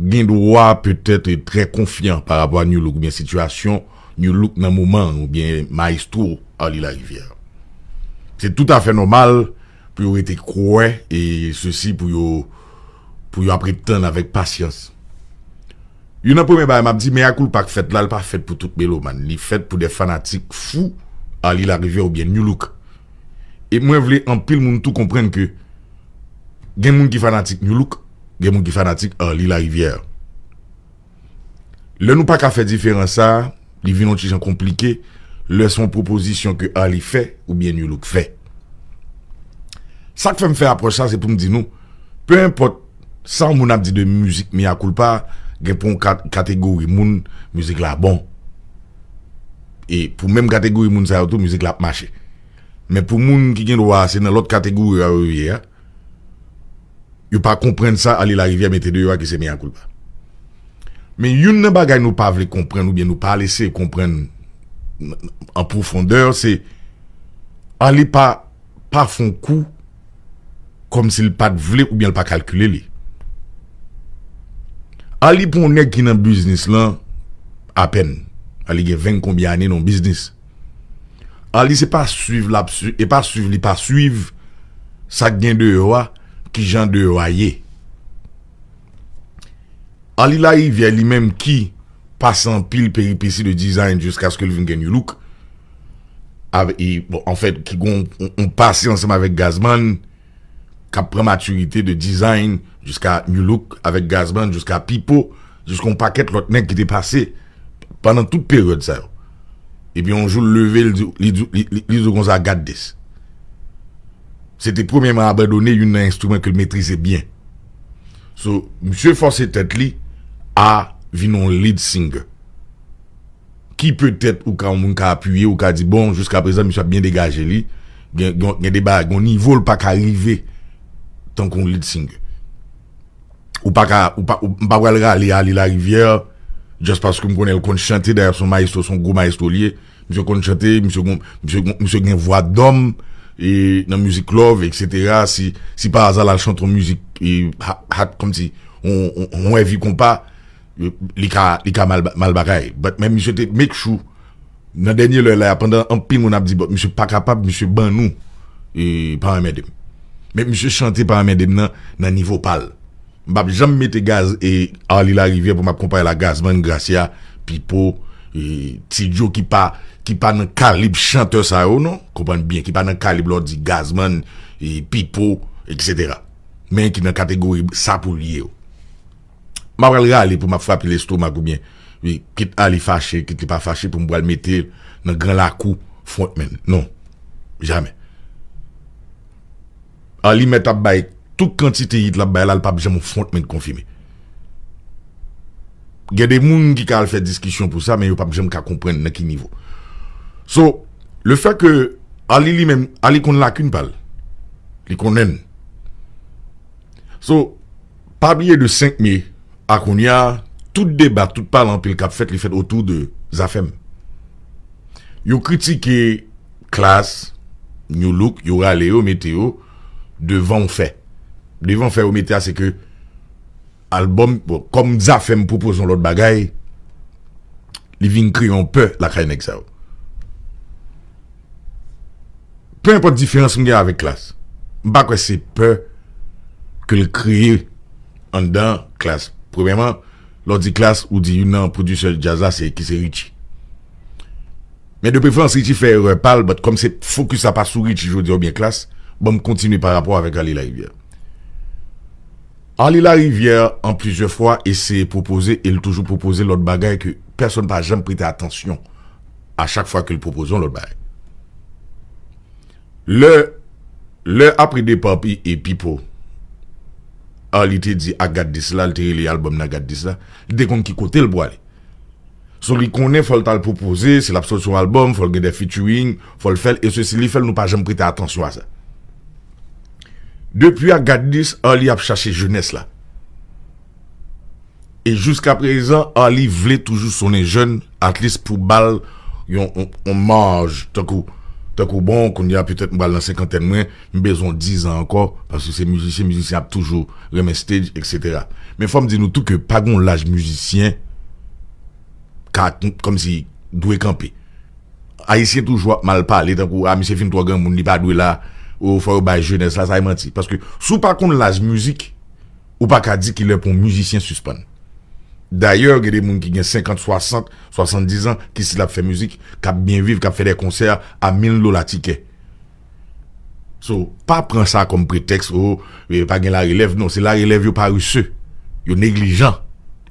gain droit peut-être très confiant par rapport à New Look, bien situation New Look dans moment ou bien maestro à La Rivière. C'est tout à fait normal pour être été et ceci pour yo pour y temps avec patience. a un premier bay m'a dit mais pas pas fait là, pas fait pour tout mélomane, il fait pour des fanatiques fous à La Rivière ou bien New Look. Et moi je voulais en pile monde tout comprendre que les monde qui fanatique New Look il gens qui sont fanatiques, Ali, la rivière. Nous ne sommes pas qu'à faire différence, il y a des gens qui sont compliqués, il propositions que Ali fait ou bien nous les faisons. Ce qui fait qu'on fait ça c'est pour me dire, peu importe, sans que a dit de musique, mais il n'y a pas de culpa, il pour a des la e musique est bonne. Et pour même catégorie, catégories la musique est bonne. Mais pour les qui qui viennent, c'est dans l'autre catégorie. Euh, hein ne pas comprendre ça, aller la rivière, mettre deux yo qui c'est bien coup. Mais yon ne bagay nous pas vle comprendre ou bien nous pas laisser comprendre en profondeur, c'est aller pas, pas font coup comme s'il pas vle ou bien pas calculer li. aller pour un qui dans business là à peine aller gen 20 combien années dans business aller c'est pas suivre l'absurde et pas suivre li pas suivre ça gagne de roi qui genre de Royer. Ali lui-même qui passe en pile péripétie de design jusqu'à ce que le New look. en fait, qui ont passé ensemble avec Gazman, qui a maturité de design jusqu'à New Look, avec Gazman, jusqu'à Pipo, jusqu'à un paquet de l'autre qui était passé pendant toute période. Ça. Et puis, on joue le levé, il dit, il dit, c'était premièrement abandonner un instrument qu'il maîtrisait bien. So, monsieur forcé tête li a vinon lead singer. Qui peut-être ou quand on a appuyé ou quand dit bon, jusqu'à présent monsieur a bien dégagé li, a des bagues, on niveau a pas qu'arriver tant qu'on lead singer. Ou pas qu'à ou pas ou pas aller à la rivière juste parce qu'on me connais le derrière son maestro, son gros maestro monsieur qu'on chanter, monsieur monsieur monsieur qu'on voix d'homme et dans musique love etc si si par hasard elle chante en musique et comme si on on, on compas qu'on pas euh, les cas mal mal bagaille même monsieur make sure dans dernier l'heure là pendant un pile mon a dit monsieur pas capable monsieur ban nous et pas madame mais monsieur chanter un madame nan nan niveau pal jamais mettre gaz et aller la rivière pour m'accompagner la gaz man gracia pipo et Tidjo qui pas qui pas dans calibre chanteur ça ou non Comprends bien qui pas dans calibre on gazman e et pipo etc mais qui dans catégorie ça pour lier m'a râler pour m'a frapper l'estomac ou bien qui qui ali fâché qui t'es pas fâché pour me le mettre dans grand lacou frontman non jamais ali met à bail toute quantité de la là elle pas jamais frontman confirmé il y a des gens qui ont fait discussion pour ça, mais ils pas peuvent pas comprendre à quel niveau. So, le fait que Ali lui-même, Ali qu'on l'a qu'une balle, il connaît. So, pas oublier de 5 mai, à Kounia, tout débat, tout parle en pile cap fait, les fait autour de Zafem. Yo critiqué classe, new look, yo râlé au météo, devant fait. Devant fait au météo, c'est que album, comme Zafem propose l'autre bagaille, les vignes crient un peu la caille ça. Peu importe différence que a avec classe. Pas quoi c'est peur que le crier en dedans classe. Premièrement, l'autre dit classe ou dit une producteur jazz c'est qui c'est Richie. Mais de préférence Richie fait erreur comme c'est focus à pas sur Richie, je veux dire bien classe, bon continue par rapport avec Ali la Rivière. Ali la Rivière en plusieurs fois essaie proposer et toujours proposé l'autre bagaille que personne n'a jamais prêté attention à chaque fois qu'il propose l'autre bagaille le le après des papi et pipo a ah, te dit à là, la l'été l'album Nagadis là, dès qu'on kon ki kote Ce son e li konne faut le proposer c'est l'absolution album le des featuring le faire et ceci li nous nous pas jamais prêter attention à ça depuis à Ali a cherché jeunesse là. et jusqu'à présent Ali voulait toujours sonner jeune at pour bal on, mange tout Tak ou bon, kon ya pwetet mwa lan 50 an mwen, mwen bezon 10 an ankon, paske se mjusikye mjusikye ap toujou remen stage, etc. Men fwem di nou touke, pa goun laj mjusikyen, ka, kom si, dwe kampe. A isye toujwa mal pale, tak ou, a misye fin 3 gen, moun li pa dwe la, ou fwa ou bay jwene, sa sa e manti. Paske sou pa goun laj mjusik, ou pa ka di ki lè pou mjusikyen susponne. D'ailleurs, il y a des gens qui ont 50, 60, 70 ans, qui s'il a fait musique, qui a bien vivre, qui a fait des concerts à 1000 dollars ticket. So, pas prendre ça comme prétexte, oh, eh, pas gain la relève, non, c'est la relève, yo paresseux, yo négligent,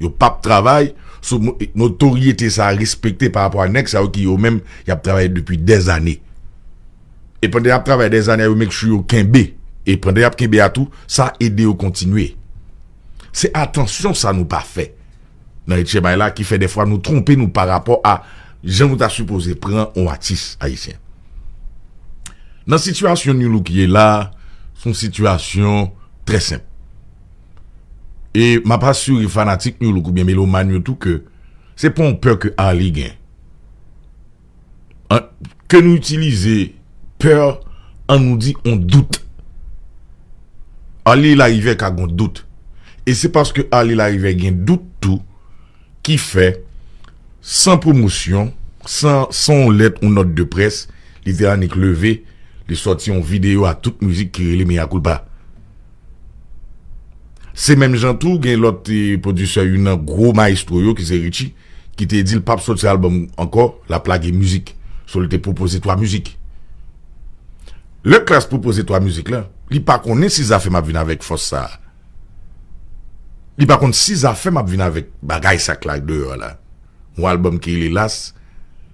yo pas travail, so, eh, notoriété ça respecté par rapport à nex, ça qui yo même, a travaillé depuis des années. Et pendant y a travaillé des années, yo mec, je suis au Kimbe, et pendant y a Kimbe à tout, ça a aidé à continuer. C'est attention, ça nous pas fait qui fait des fois nous tromper nous par rapport à je vous ta supposé prendre un artiste haïtien. Dans la situation nous qui est là, c'est une situation très simple. Et ma pas sûr fanatique nous ou bien tout que c'est pas un peur que Ali gain. Hein, que nous utiliser peur en nous dit on doute. Ali avec un doute. Et c'est parce que Ali avec un doute tout qui fait sans promotion, sans, sans lettre ou note de presse, littéralement levé, les sorties en vidéo à toute musique qui est mis à coup C'est même Jean tout, gain l'autre euh, producteur, un gros maestro, qui c'est Richie, qui t'a dit le pape sorti album encore, la plague est musique. Sur le te proposé trois musiques. Le classe proposer trois musiques là, il pas connaît si ça fait ma vie avec force ça. Par contre, 6 affaires m'a vint avec bagay sac là, 2 heures là. album qui est las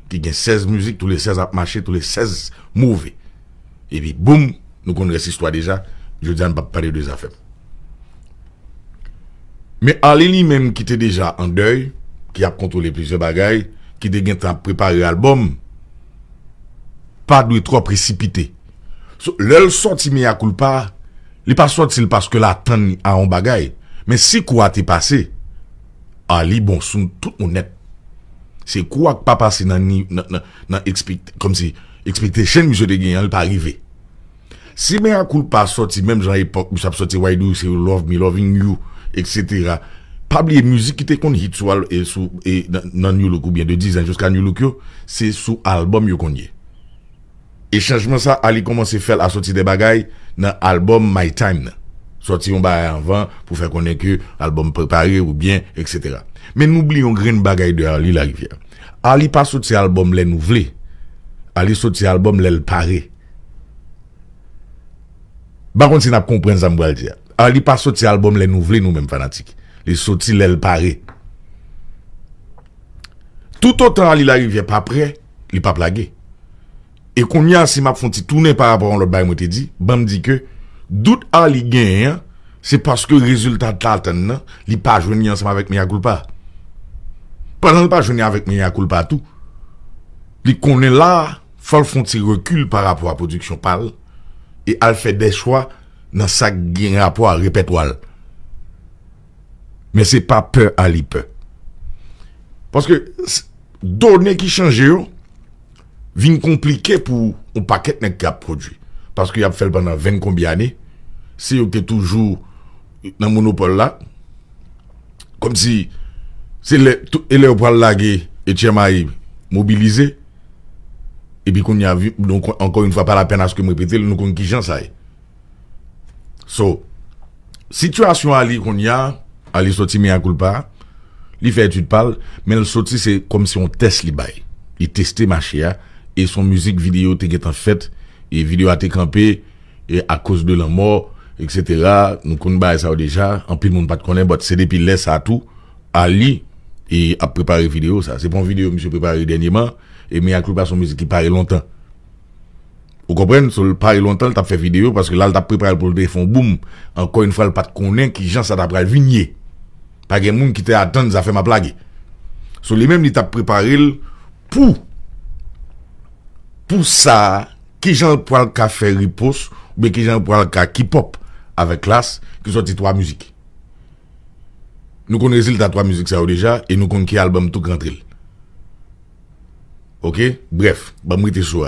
qui a 16 musiques, tous les 16 marchés, tous les 16 mauvais. Et puis, boum, nous connaissons cette histoire déjà. Je dis, on pas parler de 2 affaires. Mais, Alélie lui-même qui était déjà en deuil, qui a contrôlé plusieurs bagayes, qui a déjà préparé l'album, pas de trop précipités. L'album sorti, mais il n'y a pas de culpa, il n'y a pas sorti parce que l'album a un bagaye. Mais si quoi t'es passé, Ali Bonsoun, tout honnête, c'est quoi qui pas passé dans expect comme si expectation monsieur de gagner pas arrivé. Si même un coup pas sorti même genre époque monsieur pas sorti why do c'est love me loving you etc. Pas oublier musique qui était connu hit sur et sous et dans new bien de 10 ans jusqu'à new look c'est sous album yo connu. Et changement ça Ali commencé faire à sortir des bagailles dans album my time sorti un bail avant pour faire connaître que album préparé ou bien etc. Mais n'oublions grande bagaille de Ali la rivière. Ali pas sorti album les nouvelé. Ali sorti album les paré. Par contre, si n'a comprenne ça me dire. Ali pas sorti album les nouvelé nous-mêmes fanatiques. Il sorti les paré. Tout autant Ali la rivière pas prêt, il pas plagué. Et combien... y a si m'a fonti tourner par rapport à l'autre bail moi te dit, bam dit que Doute à l'igain, c'est parce que le résultat de l'attente, il n'est pas joué ensemble avec Miyakulpa. Pendant qu'il pas joué avec Miyakulpa, tout. Li qu'on est là, faut le recule recul par rapport à la production pâle. Et elle fait des choix dans sa gain rapport à répétoire. Mais ce n'est pas peur à l'ipe. Parce que, données qui changent, sont compliquées pour un paquet de produit. Parce qu'il y a fait pendant 20 combien années. Si vous êtes toujours dans monopole là. Comme si c'est les élèves pour e laguer e et Tchemaï mobilisé. Et puis qu'on y a vu, donc encore une fois, pas la peine à ce que je répète, nous connaissons qui j'en sais. So, situation à qu'on y a, à l'île sorti mais à culpa, il fait étude parle, mais le sorti c'est comme si on teste les Il testait machia hein, et son musique vidéo était en fait, et vidéo a été campé, et à cause de la mort, etc. Nous connaissons ça déjà. En plus, monde ne connaît pas... c'est depuis l'Est à tout, à lui, et à préparer vidéo, ça. C'est pour une vidéo que je préparé dernièrement, et mais à pas son musique qui parle longtemps. Vous comprenez? Si le parle longtemps, a fait vidéo, parce que là, a préparé pour le téléphone, boum. Encore une fois, le pas de connaître, qui gens, ça t'a pris vigné. Pas de monde qui t'a attendu, ça fait ma blague. Sur les mêmes, il t'a préparé pour, pour ça, qui gens pour le café riposte, ou bien qui gens pour le qui pop avec classe qui sorti trois musiques. Nous connaissons le résultat trois musiques ça déjà et nous connaissons qui album tout grand -tril. OK Bref, bam rete sur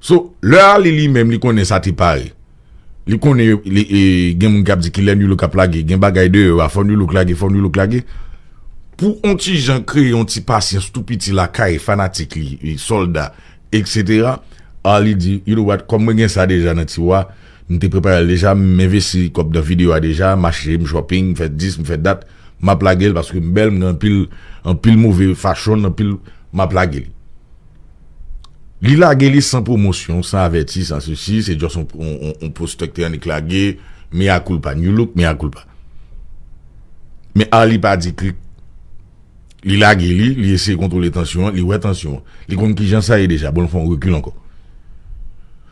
So, leur lui-même lui connaît ça t'y pareil. Li connaît game gen moun kap di ki lè nul kap gen bagay de a fon le lage, fon le lage. Pour on petit gens créer on petit patience tout petit la caille fanatique li, soldat, etc. Ali dit, you know what, comme moi gen ça déjà dans tiroir, M'te préparé déjà, m'investi comme de vidéo déjà, marché, shopping, fait 10, fait date, m'a plagué parce que belle, m'en pile, un pile mauvais fashion, un pile, m'a plagué. Li lage li sans promotion sans averti, sans ceci c'est diyo son on, on, on postekte an ek mais à culpa culpa, new look, mais à culpa mais dit pas dit clic il li lage li, il essaie contrôler les li il tensyon, li Il ki jan j'en sais bon on recule encore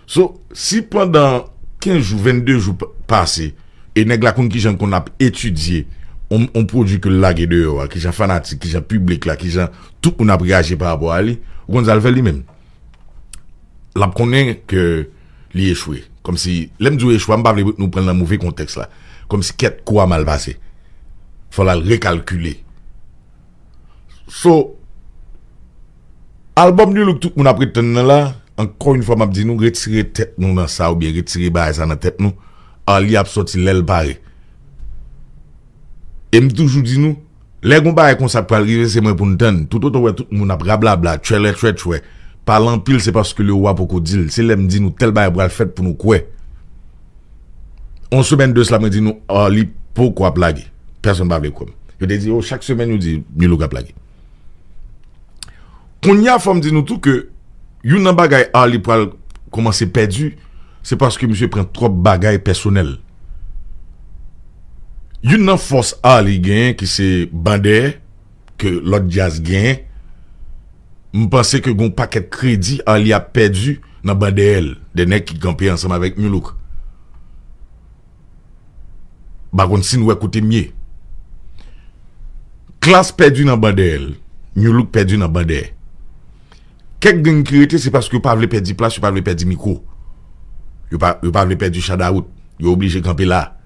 So, si pendant 15 jours, 22 jours passés, et nèg la qui gens qu'on a étudié, on, produit que lague dehors, qui j'en fanatique, qui j'en public là, qui j'en tout on a réagi par rapport à lui, ou on fait lui-même. L'a connaît que lui échoué. Comme si, l'aime du échoué, on pas nous prendre dans mauvais contexte là. Comme si quête quoi mal passé. Faut la recalculer. So, album du look tout on a prétendu là, encore une fois, m'a dit nous retirer tête nous dans ça ou bien retirer bail ça dans tête nous. Ali a sorti l'aile barré. Et me toujours dit nous, les gon bail comme ça pour arriver c'est moi pour nous donner. Tout autre tout le monde a blablabla, tchoué tchoué tchoué. Parlant pile c'est parce que le roi pour dit, c'est l'aime dit nous tel bail pour le faire pour nous quoi. On semaine de cela ma dit nous Ali pourquoi blaguer. Personne ne va veut quoi. Je te dis oh, chaque semaine nous dit nous a blague Qu'on y a forme dit nous tout que Youn nan bagay Ali pou al koman se pedu, se paske msye pren trop bagay personel. Youn nan fos Ali gen ki se bander, ke lot jazz gen, mpase ke goun paket kredi Ali a pedu nan bandel, dene ki kampi ansam avèk Mewlouk. Ba goun sin wè koute mye. Klas pedu nan bandel, Mewlouk pedu nan bandel. Quelque chose, qui c'est parce que vous pas voulu perdre place, vous pas voulu perdre micro. Vous pas voulu perdre du chadaout. Vous obligé de camper là.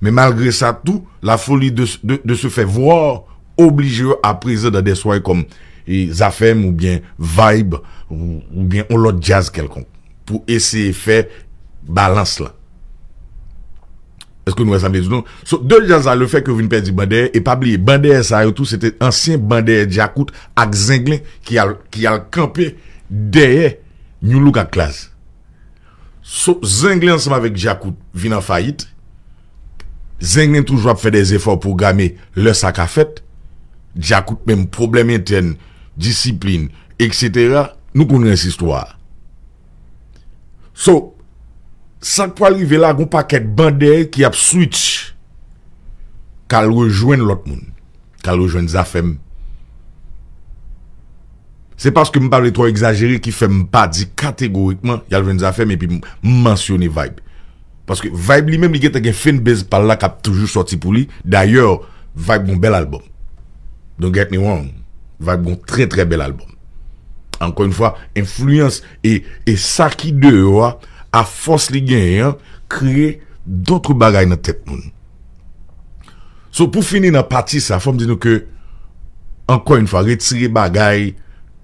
Mais malgré ça, tout, la folie de, de, se faire voir obligé à présenter dans des soirées comme e, Zafem ou bien Vibe ou, bien on l'autre jazz quelconque pour essayer de faire balance là. Est-ce que nous rassemblons tout so, Deux gens le fait que vous ne perdez pas et pas oublier, Bandeye, ça et tout, c'était ancien Bandeye Djakout avec Zenglin qui a, qui campé derrière New Look à classe. So, Zenglin ensemble avec Djakout vient en faillite. Zenglin toujours fait des efforts pour gamer le sac à fête. Djakout même problème interne, discipline, etc. Nous connaissons cette histoire. So, ça que pour arriver là, un paquet de bandes qui a switch, qu'elle rejoint l'autre monde, qu'elle rejoindre Zafem. C'est parce que je parle trop exagéré qui fait pas dit catégoriquement, il y a Zafem et puis mentionner Vibe. Parce que Vibe lui-même, il y a un base par là qui a toujours sorti pour lui. D'ailleurs, Vibe a un bel album. Don't get me wrong. Vibe a un très très bel album. Encore une fois, influence et, et ça qui dehors, à force ligue gagner hein, créer d'autres bagages dans tête monde. pour finir dans partie ça, faut me dire que encore une fois retirer bagage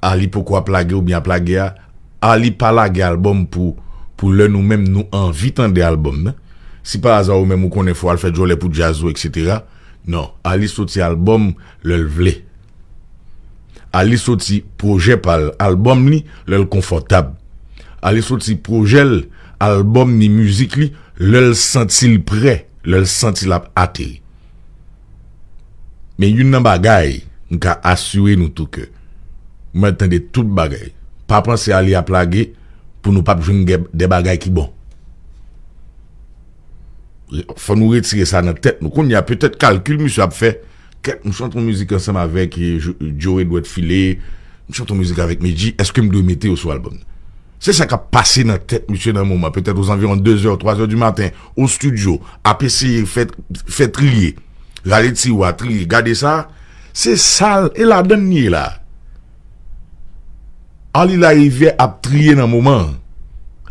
ali pourquoi plaguer ou bien plaguer hein. ali pas la album pour pour le nous mêmes nous invitant des albums hein. si par hasard ou même ou connaît fois faire jouer pour jazz etc. non ali sorti album le vle. ali sorti projet par album ni le confortable aller sortir projet, album ni musique li, le prêts, prêt, le sentil hâté. Mais une nan bagay, choses, assurer nous tout que, m'entendez tout bagay. Pas penser à aller à plaguer pour nous pas jouer des bagay qui bon. Faut nous retirer ça dans la tête. Nous, il y a peut-être calcul, monsieur, a fait. Nous chantons musique ensemble avec Joey Edward filé, Nous chantons musique avec Meji. Est-ce que me dois mettre sur l'album? C'est ça qui a passé dans la tête, monsieur, dans le moment. Peut-être aux environs 2h, 3h du matin, au studio, à PC, fait, fait trier. ou à trier, garder ça. C'est sale. Et la dernière, là. Ali la rivière à trier dans le moment.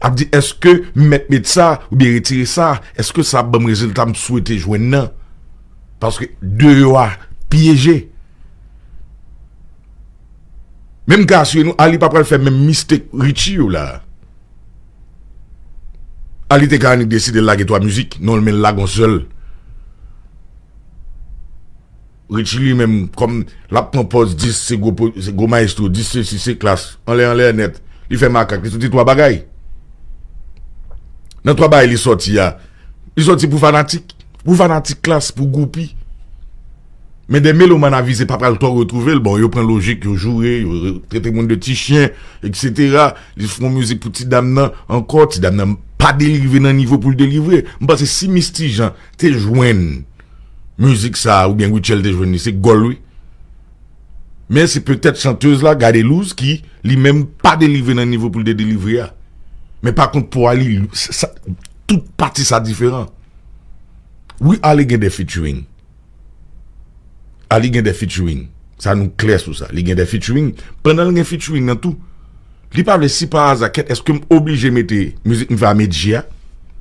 A dit, est-ce que mettre ça, ou bien retirer ça, est-ce que ça a bon résultat me souhaiter jouer non? Parce que deux a piégé. Même garçon, nous, Ali pas faire même mistake Richie là. Ali te quand décide de laguer toi musique, non mais lagon seul. Richie lui-même, comme la propose 10, c'est gomaestro maestro, 10, c'est c'est classe, en l'air, en l'air net. Il fait macaque, il dit trois bagailles. Dans trois bagailles, il sorti, il sorti pour fanatique, pour fanatique classe, pour groupie mais des mélomanes avisés, pas pas le toi toi retrouver, bon, ils prennent logique, ils jouent, ils traitent le monde de petits chiens, etc. Ils font musique pour petit dame encore, petit dame pas délivrer dans le niveau pour le délivrer. Bah c'est si mystique, t'es joint. Musique ça, ou bien Wichel t'es joint, c'est oui. Mais c'est peut-être chanteuse là, Gade qui, lui-même, pas délivrer dans le niveau pour le délivrer. Ah. Mais par contre, pour aller, toute partie ça différent. Oui, allez, gagner des featuring a li des featuring. Ça nous clair sur ça. Li des des featuring. Pendant li des featuring dans tout, li pas vle si pa aza obligé est-ce que mette musique à Medjia,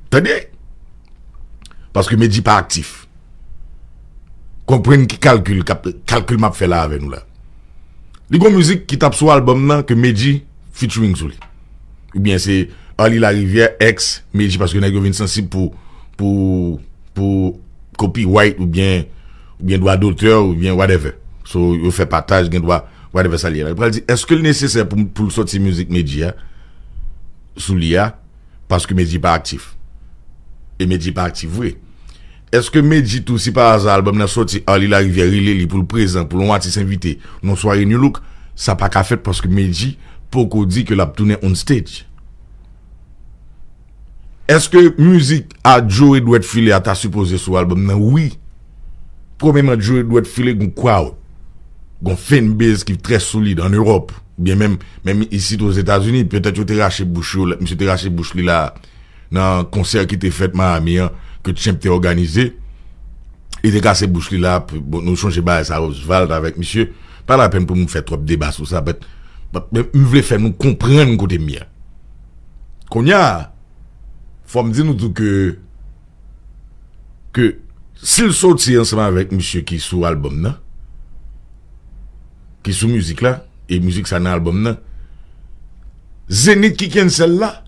tenez, Parce que n'est pas actif. Comprenez qui calcule, calcule m'a fait avec nous là. a des musique qui tape sur album nan, que Medji featuring sur lui. Ou bien c'est Ali La Rivière, ex Medjia parce que n'a gon sensible pour, pour, pour copyright ou bien ou bien droit d'auteur, ou bien whatever. So, yo fait partage, gen droit, whatever ça lié. Elle dit, est-ce que le nécessaire pour, pour sortir musique média, sous l'IA, parce que média pas actif? Et média pas actif, oui. Est-ce que média tout si par album n'a sorti Ali ah, la rivière il est pour le présent pour l'on artiste invité non soirée new look ça pas qu'à fait parce que pour qu'on dit que l'a tourné on stage. Est-ce que musique à Joe doit être filé à ta supposé sur album non oui premièrement, être doit filer un crowd, un une base qui est très solide en Europe, bien même, même ici aux États-Unis, peut-être que tu raché Bouchou, monsieur t'es raché Bouchou là, dans un concert qui était fait Miami, hein, que tu t'es organisé, il était cassé Bouchou là, bon, nous changer base à Oswald avec monsieur, pas la peine pour nous faire trop de débats sur ça, mais, vous voulez faire nous comprendre côté mien. Qu'on y a, faut me dire nous que, que, s'il sortit ensemble avec monsieur qui sous album là, qui sous musique là, et musique ça dans album là, Zenith qui celle là,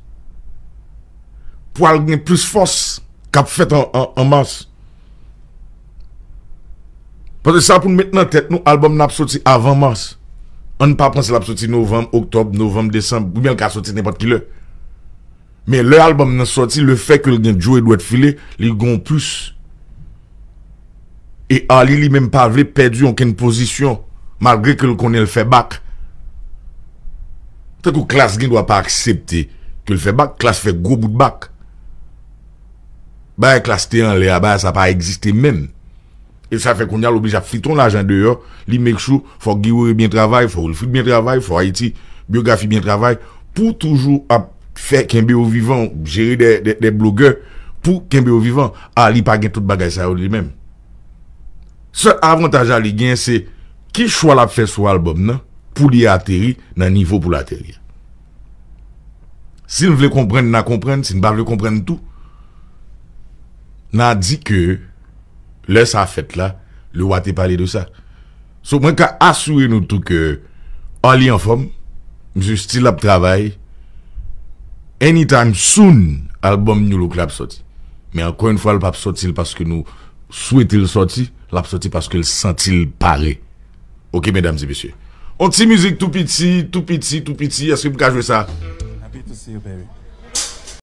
pour aller plus force qu'a fait en, mars. Parce que ça pour maintenant tête nous album n'a sorti avant mars. On ne pas penser l'a sorti novembre, octobre, novembre, décembre, ou bien qu'a sorti n'importe qui Mais Mais l'album n'a sorti, le fait que le joué doit filé... il gon plus. Et Ali lui-même pas voulu perdu aucune position, malgré que le connaît le fait bac. Tant que classe ne doit pas accepter que le fait bac, classe fait gros bout de BAC. Bah, classe T 1 là ah bah, ça pas existé même. Et ça fait qu'on a l'obligé à ton l'argent dehors, lui make chou, faut Guillaume bien travail, faut le foot bien travail, faut Haïti, biographie bien travail, pour toujours faire qu'un bio vivant, gérer des, des, des blogueurs, pour qu'un bio vivant, Ali pas tout bagage ça lui-même. Ce avantage à li c'est qui choisit la fait sur l'album pour Pou atterrir dans d'un niveau pour la Si vous voulez comprendre, vous Si vous tout n'a dit que Le sa fête là, Le te de ça. So nous tout que en lien en forme, travaille, Anytime soon new look club sorti. Mais encore une fois, le pas sorti parce que nous souhaite il sortir, l'a sorti parce qu'il sentit le paré. Ok, mesdames et messieurs. On t'y musique tout petit, tout petit, tout petit. Est-ce que vous pouvez jouer ça?